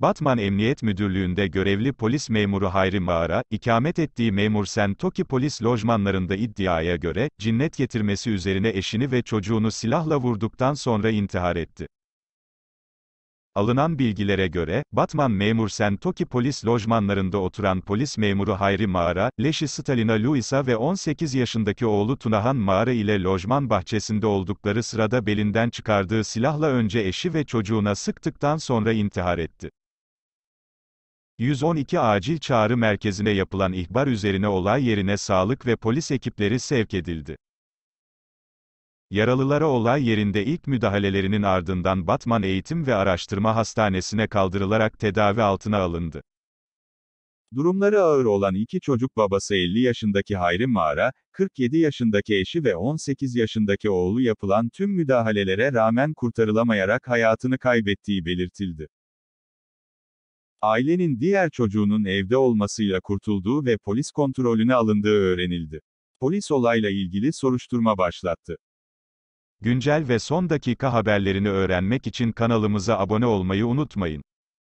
Batman Emniyet Müdürlüğü'nde görevli polis memuru Hayri Mağara, ikamet ettiği memur Sen polis lojmanlarında iddiaya göre, cinnet getirmesi üzerine eşini ve çocuğunu silahla vurduktan sonra intihar etti. Alınan bilgilere göre, Batman memur Sen polis lojmanlarında oturan polis memuru Hayri Mağara, leşi Stalina Luisa ve 18 yaşındaki oğlu Tunahan Mağara ile lojman bahçesinde oldukları sırada belinden çıkardığı silahla önce eşi ve çocuğuna sıktıktan sonra intihar etti. 112 Acil Çağrı Merkezi'ne yapılan ihbar üzerine olay yerine sağlık ve polis ekipleri sevk edildi. Yaralılara olay yerinde ilk müdahalelerinin ardından Batman Eğitim ve Araştırma Hastanesi'ne kaldırılarak tedavi altına alındı. Durumları ağır olan iki çocuk babası 50 yaşındaki Hayri Mağara, 47 yaşındaki eşi ve 18 yaşındaki oğlu yapılan tüm müdahalelere rağmen kurtarılamayarak hayatını kaybettiği belirtildi. Ailenin diğer çocuğunun evde olmasıyla kurtulduğu ve polis kontrolüne alındığı öğrenildi. Polis olayla ilgili soruşturma başlattı. Güncel ve son dakika haberlerini öğrenmek için kanalımıza abone olmayı unutmayın.